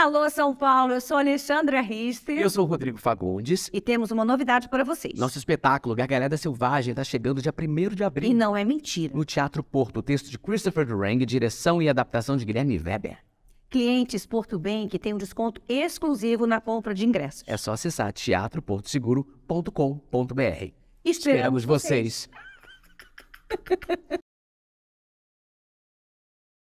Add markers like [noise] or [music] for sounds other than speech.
Alô, São Paulo, eu sou Alexandra Riste. Eu sou Rodrigo Fagundes. E temos uma novidade para vocês. Nosso espetáculo Gargalhada Selvagem está chegando dia 1 de abril. E não é mentira. No Teatro Porto, texto de Christopher Durang, direção e adaptação de Guilherme Weber. Clientes Porto Bem que tem um desconto exclusivo na compra de ingressos. É só acessar teatroportoseguro.com.br. Esperamos, Esperamos vocês. vocês. [laughs]